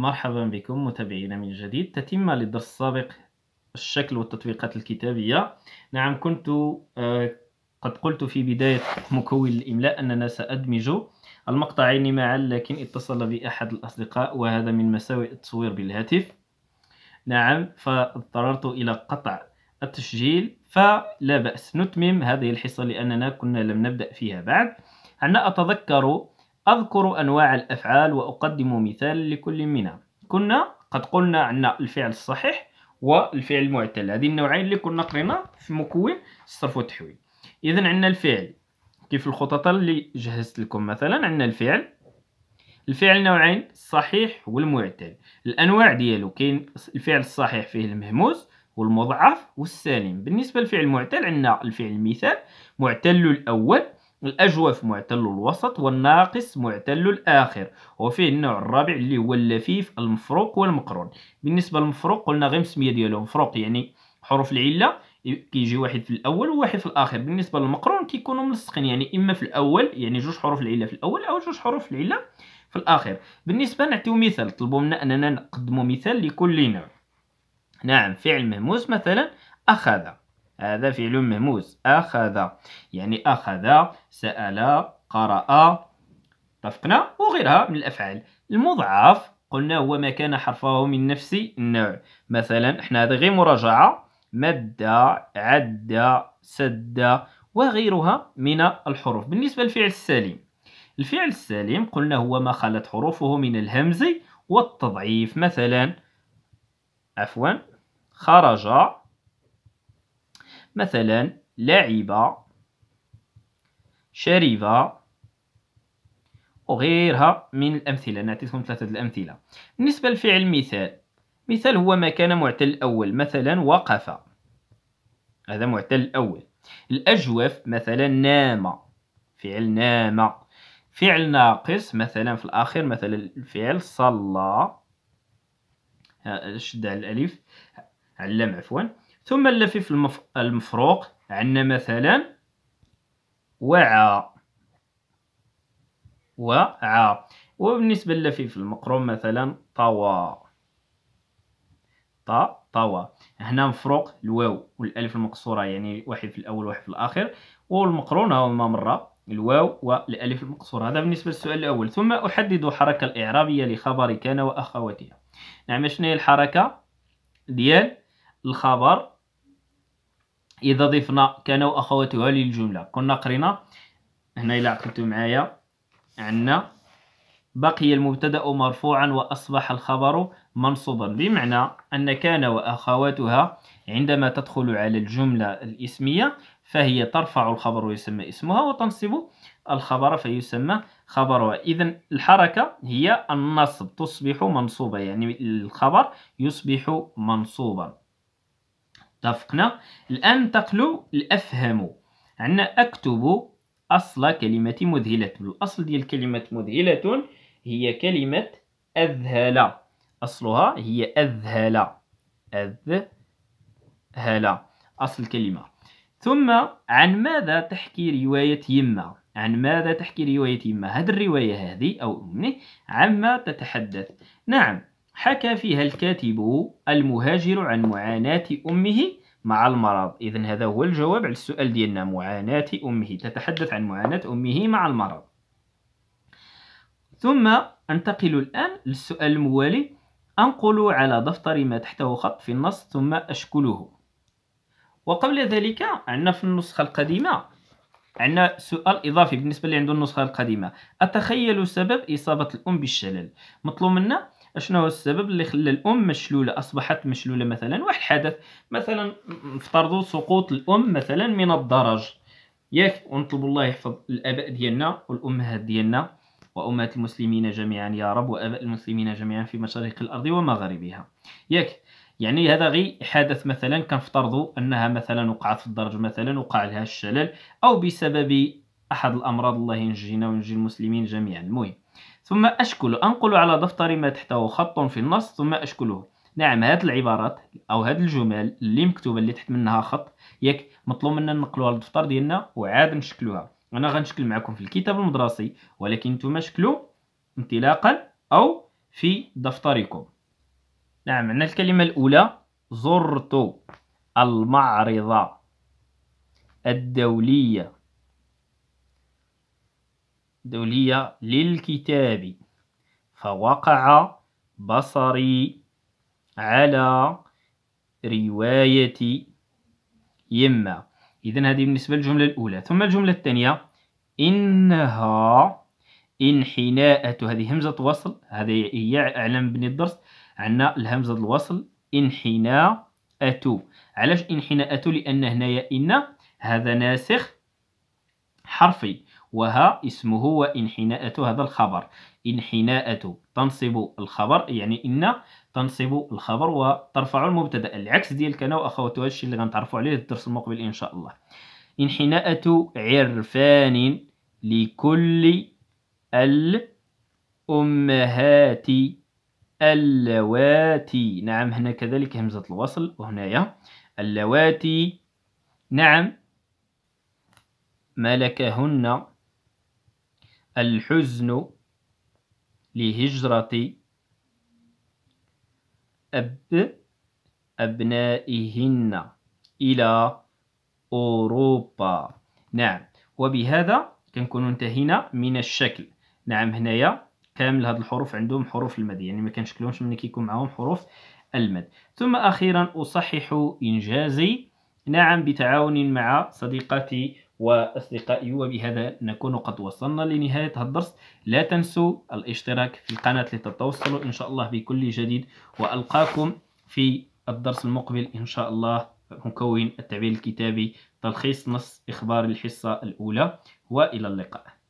مرحبا بكم متابعينا من جديد تتمة للدرس السابق الشكل والتطبيقات الكتابية نعم كنت آه، قد قلت في بداية مكون الإملاء أننا سأدمج المقطعين معا لكن اتصل بي أحد الأصدقاء وهذا من مساوئ التصوير بالهاتف نعم فاضطررت إلى قطع التسجيل فلا بأس نتمم هذه الحصة لأننا كنا لم نبدأ فيها بعد أنا أتذكر أذكر أنواع الأفعال وأقدم مثال لكل منها كنا قد قلنا عن الفعل الصحيح والفعل المعتل هذه النوعين اللي كنا قرينا في مكون الصرف والتحويل إذا عندنا الفعل كيف الخطط اللي جهزت لكم مثلا عندنا الفعل الفعل نوعين الصحيح والمعتل الأنواع ديالو كاين الفعل الصحيح فيه المهموز والمضعف والسالم بالنسبة للفعل المعتل عندنا الفعل المثال معتل الأول الأجوف معتل الوسط والناقص معتل الآخر وفيه النوع الرابع اللي هو اللفيف المفروق والمقرون بالنسبة للمفروق قلنا غير السمية ديالهم مفروق يعني حروف العلة كيجي واحد في الأول وواحد في الآخر بالنسبة للمقرون كيكونوا ملصقين يعني إما في الأول يعني جوج حروف العلة في الأول أو جوج حروف العلة في الآخر بالنسبة نعطيو مثال طلبوا منا أننا نقدموا مثال لكل نوع نعم فعل مهموز مثلا أخذ هذا فعل مهموز أخذ يعني أخذ سأل قرأ اتفقنا وغيرها من الأفعال المضعف قلنا هو ما كان حرفه من نفس النوع مثلا احنا هذا غير مراجعة مد عد سد وغيرها من الحروف بالنسبة للفعل السليم الفعل السليم قلنا هو ما خلت حروفه من الهمز والتضعيف مثلا عفوا خرج مثلا لعب شرب وغيرها من الأمثلة نعطيكم ثلاثة الأمثلة بالنسبة لفعل مثال مثال هو ما كان معتل الأول مثلا وقف هذا معتل الأول الأجوف مثلا نام فعل نام فعل ناقص مثلا في الآخر مثلا الفعل صلى شد على الألف علم عفوا ثم اللفيف المف... المفروق عندنا مثلا وعاء وعاء وبالنسبة للفيف المقروم مثلا طوى ط طوى هنا مفروق الواو والالف المقصورة يعني واحد في الاول واحد في الاخر والمقرون هو ما مرة الواو والالف المقصورة هذا بالنسبة للسؤال الاول ثم احدد الحركة الاعرابية لخبر كان واخواتها نعم شنو هي الحركة ديال الخبر اذا ضفنا كان واخواتها للجمله كنا قرينا هنا الى عقلتوا معايا عندنا بقي المبتدا مرفوعا واصبح الخبر منصوبا بمعنى ان كان واخواتها عندما تدخل على الجمله الاسميه فهي ترفع الخبر ويسمى اسمها وتنصب الخبر فيسمى خبرها اذا الحركه هي النصب تصبح منصوبه يعني الخبر يصبح منصوبا اتفقنا الآن ننتقلوا لأفهم عندنا أكتب أصل كلمة مذهلة الأصل ديال كلمة مذهلة هي كلمة أذهل أصلها هي أذهل هلا أصل الكلمة ثم عن ماذا تحكي رواية يما عن ماذا تحكي رواية يما هذه الرواية هذه أو أمني عما تتحدث نعم حكى فيها الكاتب المهاجر عن معاناة أمه مع المرض إذا هذا هو الجواب على السؤال ديالنا معاناة أمه تتحدث عن معاناة أمه مع المرض ثم أنتقل الآن للسؤال الموالي أنقل على دفتر ما تحته خط في النص ثم أشكله وقبل ذلك عندنا في النسخة القديمة عندنا سؤال إضافي بالنسبة لي عنده النسخة القديمة أتخيل سبب إصابة الأم بالشلل مطلوب منا اشنو هو السبب اللي خلى الام مشلوله اصبحت مشلوله مثلا واحد الحدث مثلا نفترضوا سقوط الام مثلا من الدرج ياك ونطلب الله يحفظ الاباء ديالنا والامهات ديالنا وامهات المسلمين جميعا يا رب واباء المسلمين جميعا في مشارق الارض ومغاربها ياك يعني هذا غي حدث مثلا كنفترضوا انها مثلا وقعت في الدرج مثلا وقع لها الشلل او بسبب احد الامراض الله ينجينا وينجي المسلمين جميعا المهم ثم أشكل أنقل على دفتري ما تحته خط في النص ثم أشكله نعم هاد العبارات أو هاد الجمل اللي مكتوبة اللي تحت منها خط ياك مطلوب منا نقلوها للدفتر ديالنا وعاد نشكلوها أنا غنشكل معكم في الكتاب المدرسي ولكن نتوما شكلوا انطلاقا أو في دفتركم نعم عندنا الكلمة الأولى زرت المعرضة الدولية دولية للكتاب فوقع بصري على رواية يما إذا هذه بالنسبة للجملة الأولى ثم الجملة الثانية إنها انحناءة هذه همزة وصل هذه هي أعلم بني الدرس عندنا الهمزة الوصل انحناءة علاش انحناءة لأن هنايا إن هذا ناسخ حرفي وها اسمه وانحناءة هذا الخبر انحناءة تنصب الخبر يعني إن تنصب الخبر وترفع المبتدا العكس ديال كان هذا الشيء اللي غنتعرفوا عليه الدرس المقبل إن شاء الله انحناءة عرفان لكل الأمهات اللواتي نعم هنا كذلك همزة الوصل وهنايا اللواتي نعم ملكهن الحزن لهجرة أب أبنائهن إلى أوروبا نعم وبهذا كنكونوا انتهينا من الشكل نعم هنايا كامل هاد الحروف عندهم حروف المد يعني ما كنشكلهمش ملي كيكون معاهم حروف المد ثم أخيرا أصحح إنجازي نعم بتعاون مع صديقتي وأصدقائي وبهذا نكون قد وصلنا لنهاية هذا الدرس لا تنسوا الاشتراك في القناة لتتوصلوا إن شاء الله بكل جديد وألقاكم في الدرس المقبل إن شاء الله مكون التعبير الكتابي تلخيص نص إخبار الحصة الأولى وإلى اللقاء